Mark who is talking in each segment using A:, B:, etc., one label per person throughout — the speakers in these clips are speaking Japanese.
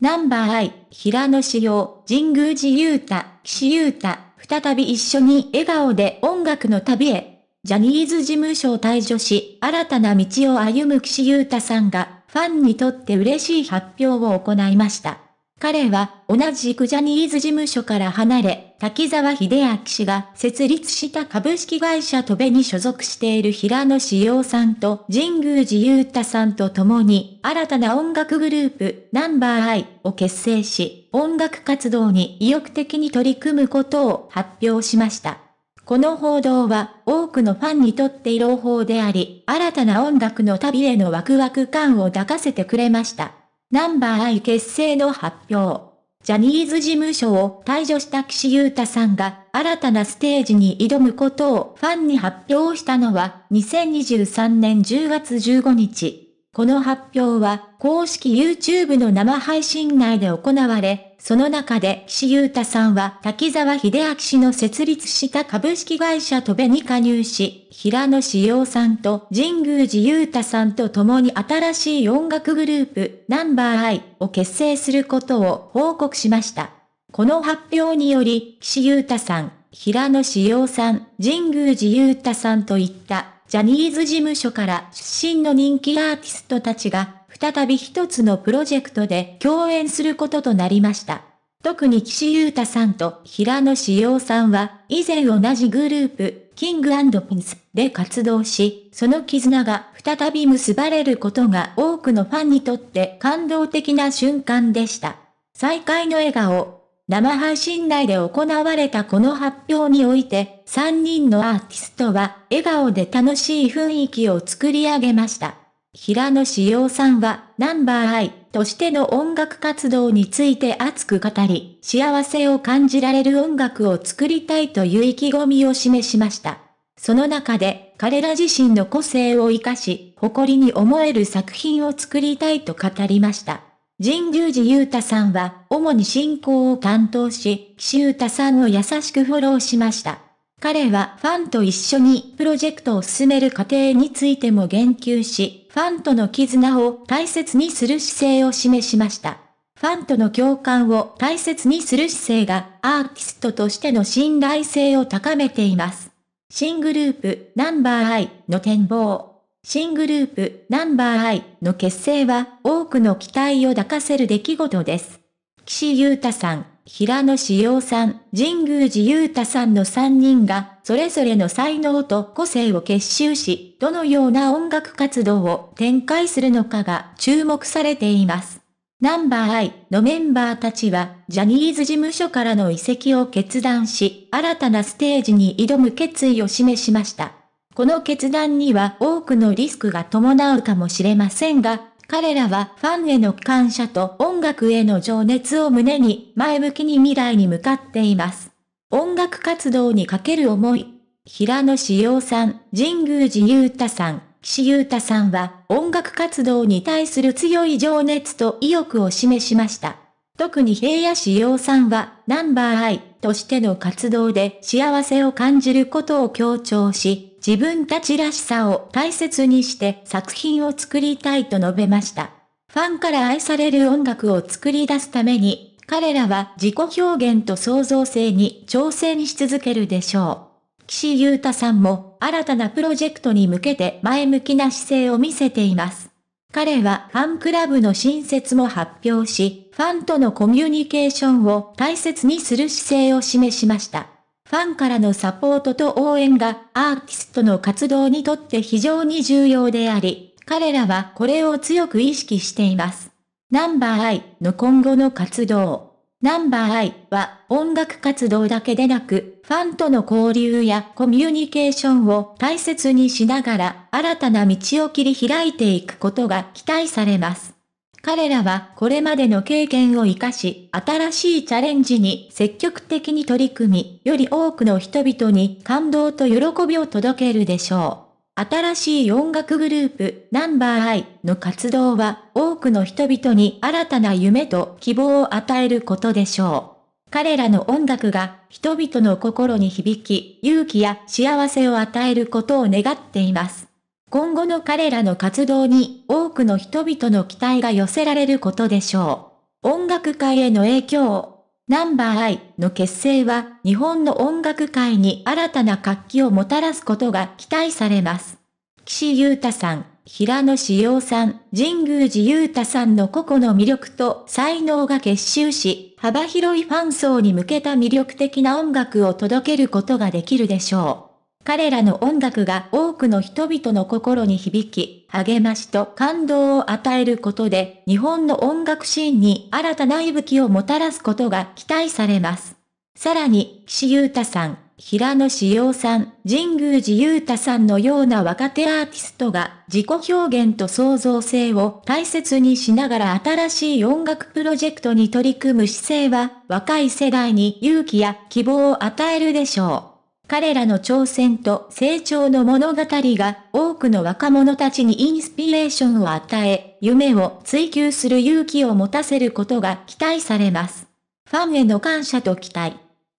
A: ナンバーアイ、平野紫耀、神宮寺勇太、岸優太、再び一緒に笑顔で音楽の旅へ。ジャニーズ事務所を退場し、新たな道を歩む岸優太さんが、ファンにとって嬉しい発表を行いました。彼は同じくジャニーズ事務所から離れ、滝沢秀明氏が設立した株式会社トベに所属している平野志陽さんと神宮寺勇太さんと共に新たな音楽グループナンバーアイを結成し、音楽活動に意欲的に取り組むことを発表しました。この報道は多くのファンにとって朗報であり、新たな音楽の旅へのワクワク感を抱かせてくれました。ナンバーアイ結成の発表。ジャニーズ事務所を退場した岸優太さんが新たなステージに挑むことをファンに発表したのは2023年10月15日。この発表は公式 YouTube の生配信内で行われ、その中で岸優太さんは滝沢秀明氏の設立した株式会社トベに加入し、平野志陽さんと神宮寺優太さんと共に新しい音楽グループ、ナンバーアイを結成することを報告しました。この発表により、岸優太さん、平野志陽さん、神宮寺優太さんといったジャニーズ事務所から出身の人気アーティストたちが、再び一つのプロジェクトで共演することとなりました。特に岸優太さんと平野志陽さんは、以前同じグループ、キングピンスで活動し、その絆が再び結ばれることが多くのファンにとって感動的な瞬間でした。再会の笑顔、生配信内で行われたこの発表において、3人のアーティストは、笑顔で楽しい雰囲気を作り上げました。平野志耀さんは、ナンバーアイとしての音楽活動について熱く語り、幸せを感じられる音楽を作りたいという意気込みを示しました。その中で、彼ら自身の個性を活かし、誇りに思える作品を作りたいと語りました。神宮寺勇太さんは、主に進行を担当し、岸優太さんを優しくフォローしました。彼はファンと一緒にプロジェクトを進める過程についても言及し、ファンとの絆を大切にする姿勢を示しました。ファンとの共感を大切にする姿勢がアーティストとしての信頼性を高めています。新グループナンバーアイの展望新グループナンバーアイの結成は多くの期待を抱かせる出来事です。岸優太さん、平野志陽さん、神宮寺優太さんの3人が、それぞれの才能と個性を結集し、どのような音楽活動を展開するのかが注目されています。ナンバーアイのメンバーたちは、ジャニーズ事務所からの移籍を決断し、新たなステージに挑む決意を示しました。この決断には多くのリスクが伴うかもしれませんが、彼らはファンへの感謝と音楽への情熱を胸に前向きに未来に向かっています。音楽活動にかける思い。平野志陽さん、神宮寺雄太さん、岸優太さんは音楽活動に対する強い情熱と意欲を示しました。特に平野志陽さんはナンバーアイ、としての活動で幸せを感じることを強調し、自分たちらしさを大切にして作品を作りたいと述べました。ファンから愛される音楽を作り出すために、彼らは自己表現と創造性に挑戦し続けるでしょう。岸優太さんも新たなプロジェクトに向けて前向きな姿勢を見せています。彼はファンクラブの新設も発表し、ファンとのコミュニケーションを大切にする姿勢を示しました。ファンからのサポートと応援がアーティストの活動にとって非常に重要であり、彼らはこれを強く意識しています。ナンバーアイの今後の活動。ナンバーアイは音楽活動だけでなく、ファンとの交流やコミュニケーションを大切にしながら、新たな道を切り開いていくことが期待されます。彼らはこれまでの経験を活かし、新しいチャレンジに積極的に取り組み、より多くの人々に感動と喜びを届けるでしょう。新しい音楽グループ、ナンバーアイの活動は、多くの人々に新たな夢と希望を与えることでしょう。彼らの音楽が、人々の心に響き、勇気や幸せを与えることを願っています。今後の彼らの活動に多くの人々の期待が寄せられることでしょう。音楽界への影響。ナンバーアイの結成は日本の音楽界に新たな活気をもたらすことが期待されます。岸優太さん、平野志陽さん、神宮寺優太さんの個々の魅力と才能が結集し、幅広いファン層に向けた魅力的な音楽を届けることができるでしょう。彼らの音楽が多くの人々の心に響き、励ましと感動を与えることで、日本の音楽シーンに新たな息吹をもたらすことが期待されます。さらに、岸優太さん、平野志陽さん、神宮寺優太さんのような若手アーティストが自己表現と創造性を大切にしながら新しい音楽プロジェクトに取り組む姿勢は若い世代に勇気や希望を与えるでしょう。彼らの挑戦と成長の物語が多くの若者たちにインスピレーションを与え、夢を追求する勇気を持たせることが期待されます。ファンへの感謝と期待。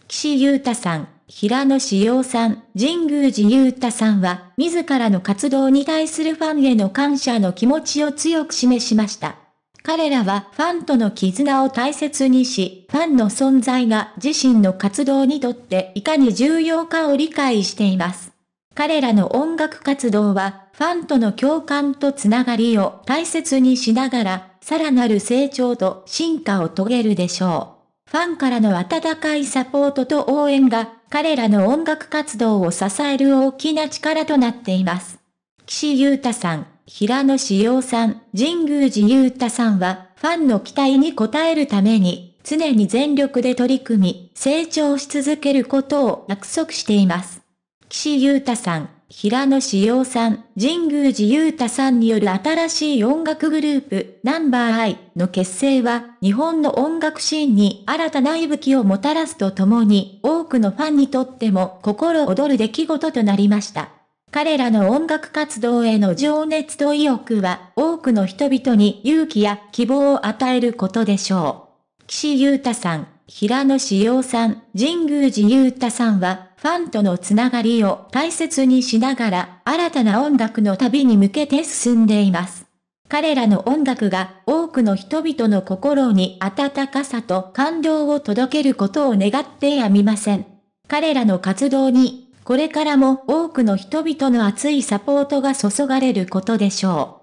A: 岸優太さん、平野志陽さん、神宮寺優太さんは、自らの活動に対するファンへの感謝の気持ちを強く示しました。彼らはファンとの絆を大切にし、ファンの存在が自身の活動にとっていかに重要かを理解しています。彼らの音楽活動は、ファンとの共感とつながりを大切にしながら、さらなる成長と進化を遂げるでしょう。ファンからの温かいサポートと応援が、彼らの音楽活動を支える大きな力となっています。岸優太さん平野志陽さん、神宮寺勇太さんは、ファンの期待に応えるために、常に全力で取り組み、成長し続けることを約束しています。岸優太さん、平野志陽さん、神宮寺優太さんによる新しい音楽グループ、ナンバーアイの結成は、日本の音楽シーンに新たな息吹をもたらすとともに、多くのファンにとっても心躍る出来事となりました。彼らの音楽活動への情熱と意欲は多くの人々に勇気や希望を与えることでしょう。岸優太さん、平野志陽さん、神宮寺優太さんは、ファンとのつながりを大切にしながら、新たな音楽の旅に向けて進んでいます。彼らの音楽が多くの人々の心に温かさと感動を届けることを願ってやみません。彼らの活動にこれからも多くの人々の熱いサポートが注がれることでしょう。